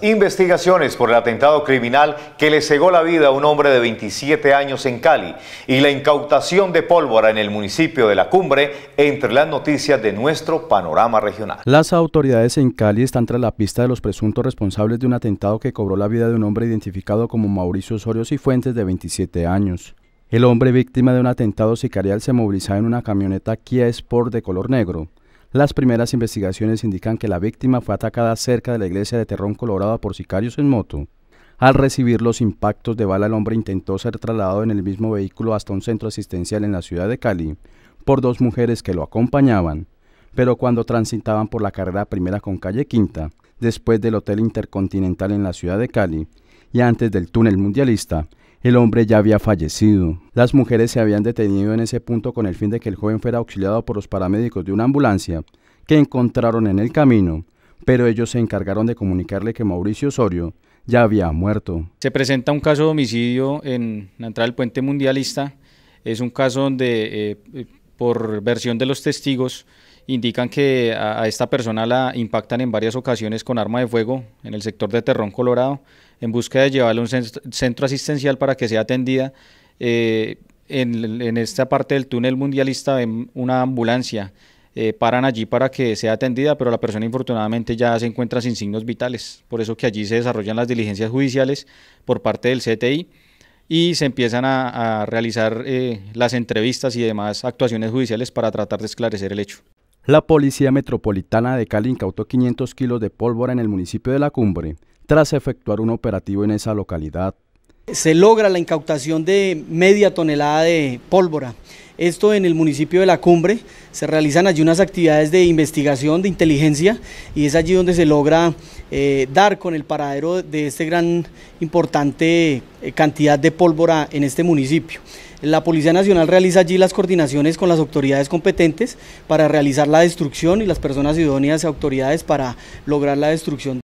Investigaciones por el atentado criminal que le cegó la vida a un hombre de 27 años en Cali y la incautación de pólvora en el municipio de La Cumbre entre las noticias de nuestro panorama regional. Las autoridades en Cali están tras la pista de los presuntos responsables de un atentado que cobró la vida de un hombre identificado como Mauricio Osorio Cifuentes de 27 años. El hombre víctima de un atentado sicarial se movilizaba en una camioneta Kia Sport de color negro las primeras investigaciones indican que la víctima fue atacada cerca de la iglesia de Terrón, Colorado, por sicarios en moto. Al recibir los impactos de bala, el hombre intentó ser trasladado en el mismo vehículo hasta un centro asistencial en la ciudad de Cali por dos mujeres que lo acompañaban, pero cuando transitaban por la carrera primera con calle Quinta, después del Hotel Intercontinental en la ciudad de Cali y antes del túnel mundialista, el hombre ya había fallecido. Las mujeres se habían detenido en ese punto con el fin de que el joven fuera auxiliado por los paramédicos de una ambulancia que encontraron en el camino, pero ellos se encargaron de comunicarle que Mauricio Osorio ya había muerto. Se presenta un caso de homicidio en la entrada del puente mundialista. Es un caso donde, eh, eh, por versión de los testigos, indican que a, esta persona la impactan en varias ocasiones con arma de fuego en el sector de Terrón, Colorado, en busca de llevarle a un centro, asistencial para que sea atendida. Eh, en, esta parte del túnel mundialista en una ambulancia, eh, paran allí para que sea atendida, pero la persona infortunadamente ya se encuentra sin signos vitales. Por eso que allí se desarrollan las diligencias judiciales por parte del CTI y se empiezan a, realizar eh, las entrevistas y demás actuaciones judiciales para tratar de esclarecer el hecho. La Policía Metropolitana de Cali incautó 500 kilos de pólvora en el municipio de La Cumbre, tras efectuar un operativo en esa localidad se logra la incautación de media tonelada de pólvora. Esto en el municipio de La Cumbre, se realizan allí unas actividades de investigación, de inteligencia, y es allí donde se logra eh, dar con el paradero de este gran importante eh, cantidad de pólvora en este municipio. La Policía Nacional realiza allí las coordinaciones con las autoridades competentes para realizar la destrucción y las personas idóneas y autoridades para lograr la destrucción.